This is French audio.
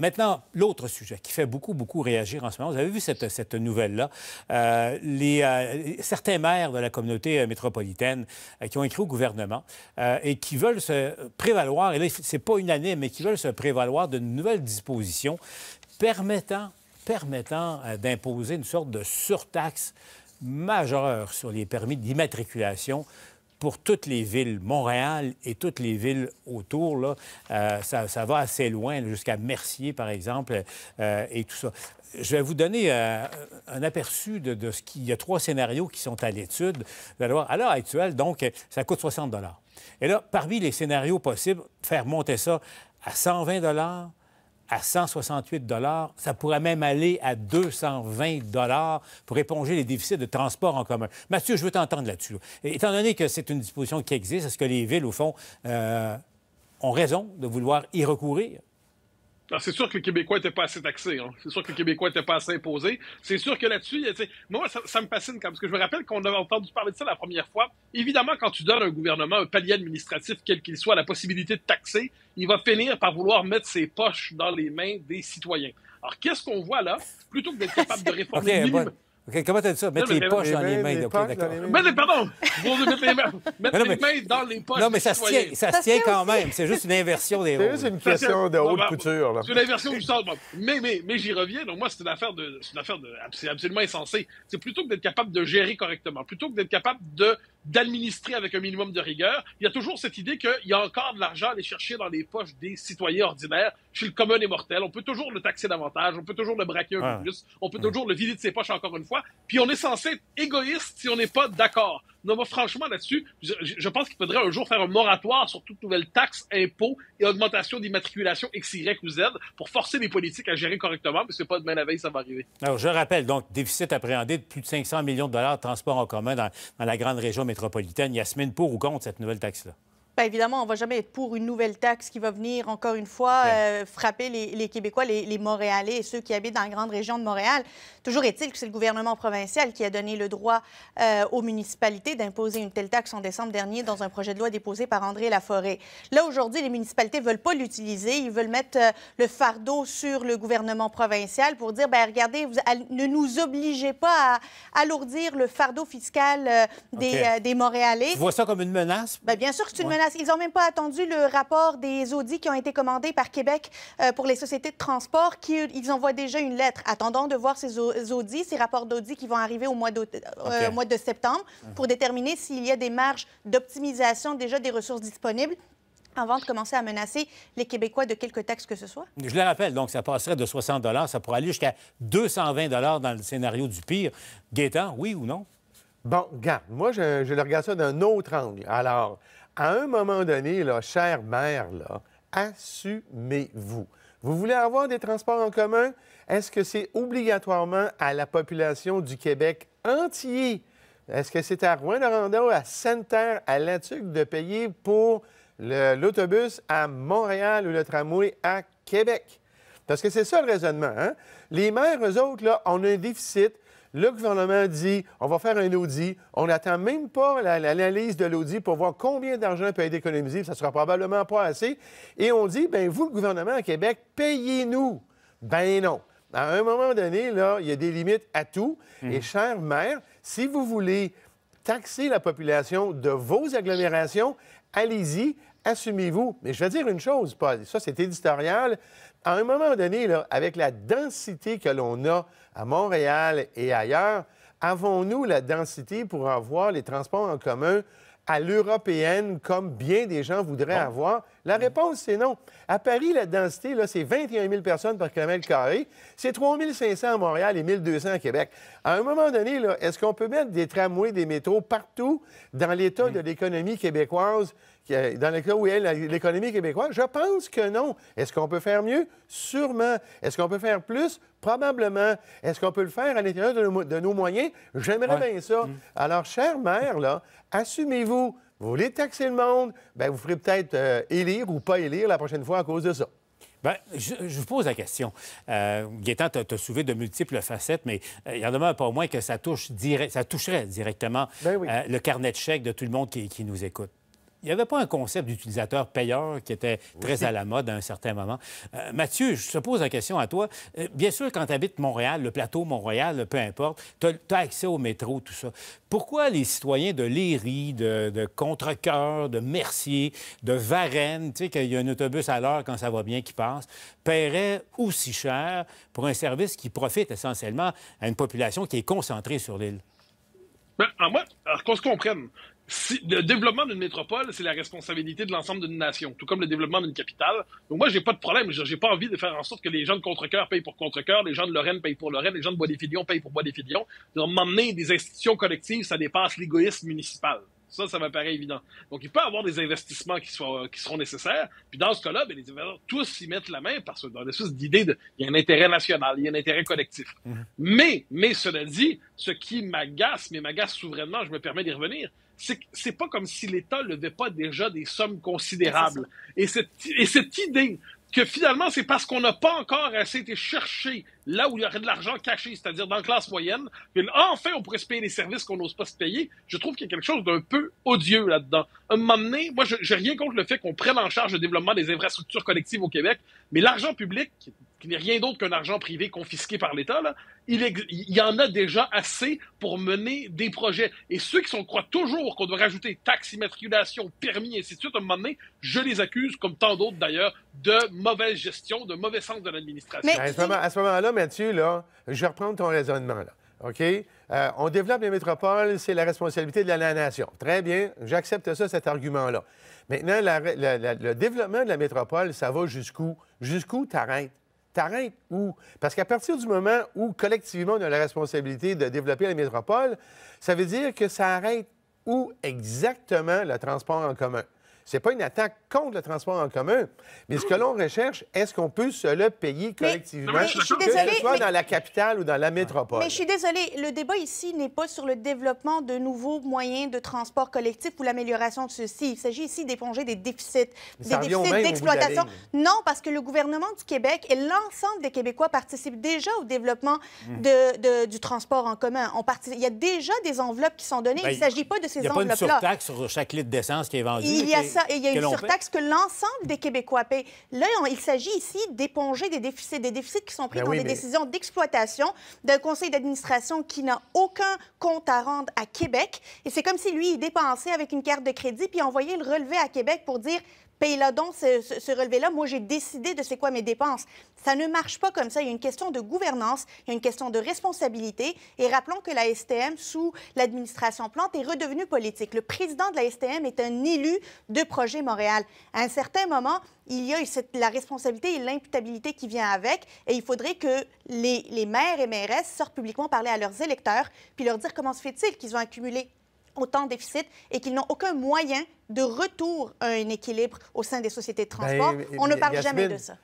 Maintenant, l'autre sujet qui fait beaucoup, beaucoup réagir en ce moment, vous avez vu cette, nouvelle-là, euh, euh, certains maires de la communauté euh, métropolitaine qui ont écrit au gouvernement et qui veulent se prévaloir, et là, c'est pas une année, mais qui veulent se prévaloir de nouvelles dispositions permettant, permettant d'imposer une sorte de surtaxe majeure sur les permis d'immatriculation pour toutes les villes, Montréal et toutes les villes autour. Là, euh, ça, va assez loin, jusqu'à Mercier, par exemple, euh, et tout ça. Je vais vous donner euh, un aperçu de, de ce qu'il y a trois scénarios qui sont à l'étude. Vous allez voir, à l'heure actuelle, donc, ça coûte 60 Et là, parmi les scénarios possibles, faire monter ça à 120 à 168 ça pourrait même aller à 220 pour éponger les déficits de transport en commun. Mathieu, je veux t'entendre là-dessus. Étant donné que c'est une disposition qui existe, est-ce que les villes, au fond, euh, ont raison de vouloir y recourir? Ah, c'est sûr que les Québécois n'étaient pas assez taxés. Hein. C'est sûr que les Québécois n'étaient pas assez imposés. C'est sûr que là-dessus, moi, ça, me fascine quand parce que je me rappelle qu'on avait entendu parler de ça la première fois. Évidemment, quand tu donnes à un gouvernement, un palier administratif, quel qu'il soit, la possibilité de taxer, il va finir par vouloir mettre ses poches dans les mains des citoyens. Alors, qu'est-ce qu'on voit là? Plutôt que d'être capable de réformer comment t'as dit ça? Mettre les ben, poches dans ben, les mains. d'accord. pardon! mettre les mains, les dans les poches. Non, mais ça se tient, ça tient quand même. C'est juste une inversion des C'est une question de haute couture. C'est une inversion du Mais, mais, mais j'y reviens. Donc, moi, c'est une affaire de. C'est affaire de. absolument insensé. C'est plutôt que d'être capable de gérer correctement, plutôt que d'être capable de d'administrer avec un minimum de rigueur, il y a toujours cette idée qu'il y a encore de l'argent à aller chercher dans les poches des citoyens ordinaires, chez le commun et mortel. On peut toujours le taxer davantage, on peut toujours le braquer un peu ah. plus, on peut toujours le vider de ses poches encore une fois puis on est censé être égoïste si on n'est pas d'accord. franchement, là-dessus, je, pense qu'il faudrait un jour faire un moratoire sur toute nouvelle taxe, impôts et augmentation d'immatriculation X, Y ou Z pour forcer les politiques à gérer correctement, parce que pas demain la veille, ça va arriver. Alors, je rappelle, donc, déficit appréhendé de plus de 500 millions de dollars de transport en commun dans, la grande région métropolitaine. Yasmine, pour ou contre cette nouvelle taxe-là? Ben, évidemment, on ne va jamais être pour une nouvelle taxe qui va venir, encore une fois, euh, frapper les, Québécois, les, les, Montréalais et ceux qui habitent dans la grande région de Montréal. Toujours est-il que c'est le gouvernement provincial qui a donné le droit euh, aux municipalités d'imposer une telle taxe en décembre dernier dans un projet de loi déposé par André Laforêt. Là, aujourd'hui, les municipalités ne veulent pas l'utiliser. Ils veulent mettre euh, le fardeau sur le gouvernement provincial pour dire, ben regardez, ne nous obligez pas à alourdir le fardeau fiscal euh, des, Montréalais. Tu vois ça comme une menace? Ben, bien sûr que c'est une menace. Ils n'ont même pas attendu le rapport des audits qui ont été commandés par Québec pour les sociétés de transport, ils envoient déjà une lettre attendant de voir ces audits ces rapports d'audit qui vont arriver au mois, euh, mois de septembre mhm. pour déterminer s'il y a des marges d'optimisation déjà des ressources disponibles avant de commencer à menacer les Québécois de quelques taxes que ce soit. Je le rappelle, donc ça passerait de 60 ça pourrait aller jusqu'à 220 dans le scénario du pire. Gaétan, oui ou non? Bon, garde moi, je, le regarde ça d'un autre angle. Alors, à un moment donné, là, chère mère, là, assumez-vous. Vous voulez avoir des transports en commun? Est-ce que c'est obligatoirement à la population du Québec entier? Est-ce que c'est à Rouen-Noranda à Sainte-Terre, à Latuc de payer pour l'autobus à Montréal ou le tramway à Québec? Parce que c'est ça le raisonnement. Hein? Les maires, eux autres, là, un déficit. Le gouvernement dit on va faire un audit. On n'attend même pas l'analyse de l'audit pour voir combien d'argent peut être économisé. Ça ne sera probablement pas assez. Et on dit ben vous, le gouvernement à Québec, payez-nous. Ben non. À un moment donné, là, il y a des limites à tout. Hmm. Et chère maire, si vous voulez taxer la population de vos agglomérations, allez-y, assumez-vous. Mais je vais dire une chose, Paul, ça c'est éditorial, à un moment donné, avec la densité que l'on a à Montréal et ailleurs, avons-nous la densité pour avoir les transports en commun à l'européenne comme bien des gens voudraient avoir? La réponse, c'est non. À Paris, la densité, là, c'est 21 000 personnes par kilomètre carré. C'est 3 à Montréal et 1 à Québec. À un moment donné, là, est-ce qu'on peut mettre des tramways, des métros partout dans l'état de l'économie québécoise, dans cas où est l'économie québécoise? Je pense que non. Est-ce qu'on peut faire mieux? Sûrement. Est-ce qu'on peut faire plus? Probablement. Est-ce qu'on peut le faire à l'intérieur de, nos, moyens? J'aimerais bien ça. Mm. Alors, chère mère, là, assumez-vous vous, voulez taxer le monde, bien, vous ferez peut-être euh, élire ou pas élire la prochaine fois à cause de ça. Bien, je, vous pose la question. Euh, tu as, soulevé de multiples facettes, mais euh, il y en a pas au moins que ça, touche ça toucherait directement ben euh, le carnet de chèques de tout le monde qui nous écoute il n'y avait pas un concept d'utilisateur-payeur qui était très à la mode à un certain moment. Euh, Mathieu, je te pose la question à toi. Euh, bien sûr, quand tu habites Montréal, le plateau Montréal, peu importe, tu as, accès au métro, tout ça. Pourquoi les citoyens de Léry, de, de Contrecoeur, de Mercier, de Varennes, tu sais, qu'il y a un autobus à l'heure quand ça va bien qui passe, paieraient aussi cher pour un service qui profite essentiellement à une population qui est concentrée sur l'île? Ben, moi, alors qu'on se comprenne, le développement d'une métropole, c'est la responsabilité de l'ensemble d'une nation, tout comme le développement d'une capitale. Donc moi, j'ai pas de problème. J'ai pas envie de faire en sorte que les gens de Contrecoeur payent pour Contrecoeur, les gens de Lorraine payent pour Lorraine, les gens de Bois-des-Filions payent pour Bois-des-Filions. M'emmener des institutions collectives, ça dépasse l'égoïsme municipal. Ça, ça m'apparaît évident. Donc, il peut y avoir des investissements qui, seront nécessaires. Puis, dans ce cas-là, ben, les investisseurs, tous s'y mettent la main parce que dans le sens d'idée, il y a un intérêt national, il y a un intérêt collectif. Mm-hmm. Mais, mais cela dit, ce qui m'agace, mais m'agace souverainement, je me permets d'y revenir, c'est pas comme si l'État ne levait pas déjà des sommes considérables. Et cette, idée que finalement, c'est parce qu'on n'a pas encore assez été chercher là où il y aurait de l'argent caché, c'est-à-dire dans la classe moyenne, que enfin, on pourrait se payer les services qu'on n'ose pas se payer. Je trouve qu'il y a quelque chose d'un peu odieux là-dedans. Un moment donné, moi, je rien contre le fait qu'on prenne en charge le développement des infrastructures collectives au Québec, mais l'argent public, qui n'est rien d'autre qu'un argent privé confisqué par l'État, il, il, y en a déjà assez pour mener des projets. Et ceux qui sont, croient toujours qu'on doit rajouter taxes, immatriculation, permis, et ainsi de suite, à un moment donné, je les accuse, comme tant d'autres d'ailleurs, de mauvaise gestion, de mauvais sens de l'administration. Ben, à ce moment-là, Mathieu, là, je vais reprendre ton raisonnement. OK? Euh, on développe les métropoles, c'est la responsabilité de la, nation. Très bien, j'accepte ça, cet argument-là. Maintenant, le développement de la métropole, ça va jusqu'où? Jusqu'où t'arrêtes? t'arrêtes où? Parce qu'à partir du moment où collectivement on a la responsabilité de développer la métropole, ça veut dire que ça arrête où exactement le transport en commun? n'est pas une attaque contre le transport en commun, mais ce que l'on recherche, est-ce qu'on peut se le payer collectivement, que ce soit dans la capitale ou dans la métropole? Mais je suis désolée, le débat ici n'est pas sur le développement de nouveaux moyens de transport collectif ou l'amélioration de ceux-ci. Il s'agit ici d'éponger des déficits, des déficits d'exploitation. Non, parce que le gouvernement du Québec et l'ensemble des Québécois participent déjà au développement mm. de, du transport en commun. On Il y a déjà des enveloppes qui sont données. il ne ben, s'agit pas de ces enveloppes-là. Il n'y a pas une surtaxe sur chaque litre d'essence qui est vendu et il y a une surtaxe que l'ensemble des Québécois paient. Là, il s'agit ici d'éponger des déficits, des déficits qui sont pris ben dans des décisions d'exploitation d'un conseil d'administration qui n'a aucun compte à rendre à Québec. Et c'est comme si lui, il dépensait avec une carte de crédit puis envoyait le relevé à Québec pour dire paye-la donc ce, ce, relevé-là. Moi, j'ai décidé de c'est quoi mes dépenses. Ça ne marche pas comme ça. Il y a une question de gouvernance, il y a une question de responsabilité. Et rappelons que la STM, sous l'administration Plante, est redevenue politique. Le président de la STM est un élu de Projet Montréal. À un certain moment, il y a la responsabilité et l'imputabilité qui vient avec. Et il faudrait que les, maires et mairesses sortent publiquement parler à leurs électeurs puis leur dire comment se fait-il qu'ils ont accumulé autant de déficit et qu'ils n'ont aucun moyen de retour à un équilibre au sein des sociétés de ben, transport. on ne parle jamais de ça.